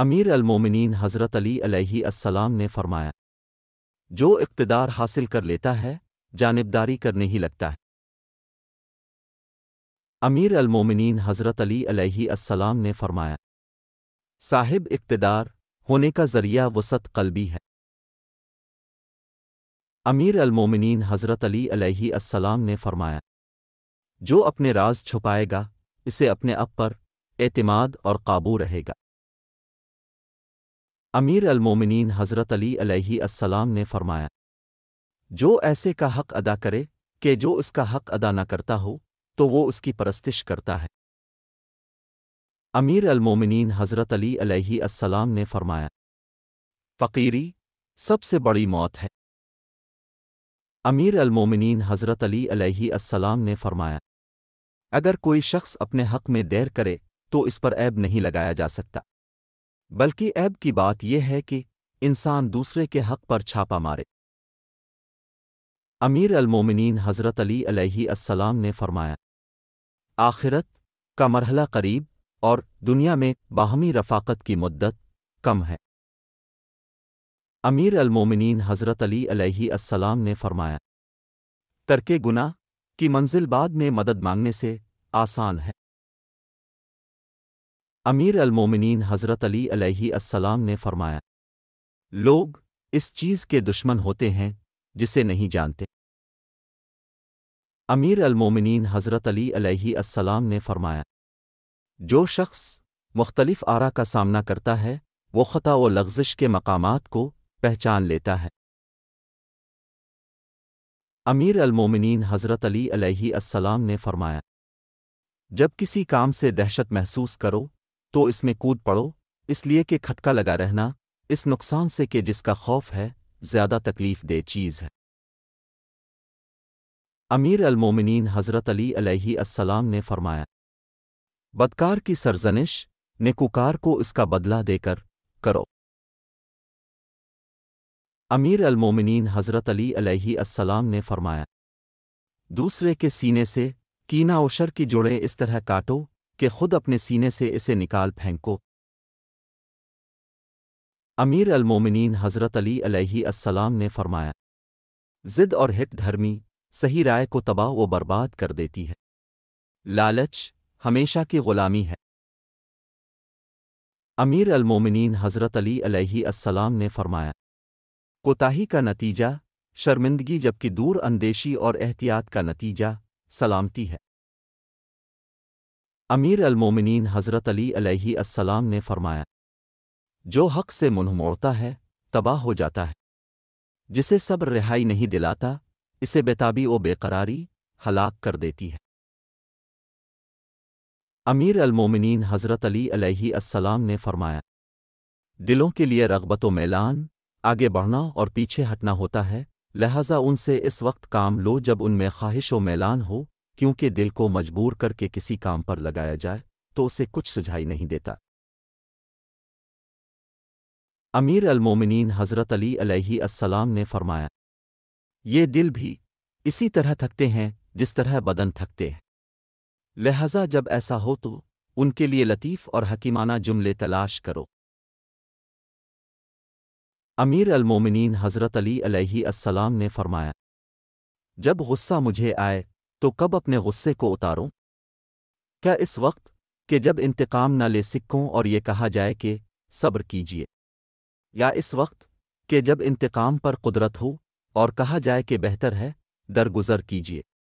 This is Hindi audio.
अमीर अलमोमिन हज़रत अली अलैहिस्सलाम ने फरमाया जो इकतदार हासिल कर लेता है जानबदारी करने ही लगता है अमीर अलमोमिन हज़रत अली अलैहिस्सलाम ने फरमाया साहिब इकतदार होने का जरिया वसत कलबी है अमीर अलमोमिन हज़रत अली अलैहिस्सलाम ने फरमाया जो अपने राज छुपाएगा इसे अपने अप पर एतमाद और काबू रहेगा अमीर अलमोमिन हज़रत अली अलैहिस्सलाम ने फरमाया जो ऐसे का हक अदा करे कि जो उसका हक अदा न करता हो तो वो उसकी परस्तिश करता है अमीर अलमोमिन हज़रत अली अलैहिस्सलाम ने फरमाया फ़कीरी सबसे बड़ी मौत है अमीर अलमोमिन हज़रत अली अलैहिस्सलाम ने फरमाया अगर कोई शख्स अपने हक में देर करे तो इस पर ऐब नहीं लगाया जा सकता बल्कि ऐब की बात यह है कि इंसान दूसरे के हक पर छापा मारे अमीर अलमोमिन हज़रत अली अलैहिस्सलाम ने फरमाया आखिरत का मरहला करीब और दुनिया में बाहमी रफाकत की मुद्दत कम है अमीर अलमोमिन हज़रत अली अलैहिस्सलाम ने फरमाया तरके गुना की मंजिल बाद में मदद मांगने से आसान है अमीर अलमोमिन हज़रत अली अलैहिस्सलाम ने फरमाया लोग इस चीज़ के दुश्मन होते हैं जिसे नहीं जानते अमीर अलमोमिन हज़रत अली अलैहिस्सलाम ने फरमाया जो शख्स मुख्तलिफ आरा का सामना करता है वो ख़ता व लफ्जिश के मकामात को पहचान लेता है अमीर अलमोमिन हज़रत अली अलैहि अस्सलाम ने फरमाया जब किसी काम से दहशत महसूस करो तो इसमें कूद पड़ो इसलिए कि खटका लगा रहना इस नुकसान से कि जिसका खौफ है ज्यादा तकलीफ दे चीज़ है अमीर अलमोमिन हज़रत अली अलैहिस्सलाम ने फरमाया बदकार की सरजनिश नेकुकार को इसका बदला देकर करो अमीर अलमोमिन हज़रत अली अलैहिस्सलाम ने फरमाया दूसरे के सीने से कीना ओशर की जोड़ें इस तरह काटो कि खुद अपने सीने से इसे निकाल फेंको अमीर अलमोमिन हज़रत अली अलैहि ने फरमाया जिद और हिट धर्मी सही राय को तबाह व बर्बाद कर देती है लालच हमेशा की गुलामी है अमीर अलमोमिन हज़रत अली अलैहि ने फरमाया कोताही का नतीजा शर्मिंदगी जबकि दूर अंदेशी और एहतियात का नतीजा सलामती है अमीर अलमोमिन हज़रत अली अलैहिस्सलाम ने फरमाया जो हक से मुंह मोड़ता है तबाह हो जाता है जिसे सब रिहाई नहीं दिलाता इसे बेताबी व बेकरारी हलाक कर देती है अमीर अलमोमिन हज़रत अली अलैहिस्सलाम ने फरमाया दिलों के लिए रगबत व मैलान आगे बढ़ना और पीछे हटना होता है लिहाजा उनसे इस वक्त काम लो जब उनमें ख्वाहिश व मैलान हो क्योंकि दिल को मजबूर करके किसी काम पर लगाया जाए तो उसे कुछ सुझाई नहीं देता अमीर अलमोमिन हज़रत अली अलैहि अस्सलाम ने फरमाया ये दिल भी इसी तरह थकते हैं जिस तरह बदन थकते हैं लिहाजा जब ऐसा हो तो उनके लिए लतीफ़ और हकीमाना जुमले तलाश करो अमीर अलमोमिन हज़रत अली अलैहि अस्सलाम ने फरमाया जब गुस्सा मुझे आए तो कब अपने गुस्से को उतारो क्या इस वक्त कि जब इंतकाम न ले सिक्कों और ये कहा जाए कि सब्र कीजिए या इस वक्त कि जब इंतकाम पर कुदरत हो और कहा जाए कि बेहतर है दरगुजर कीजिए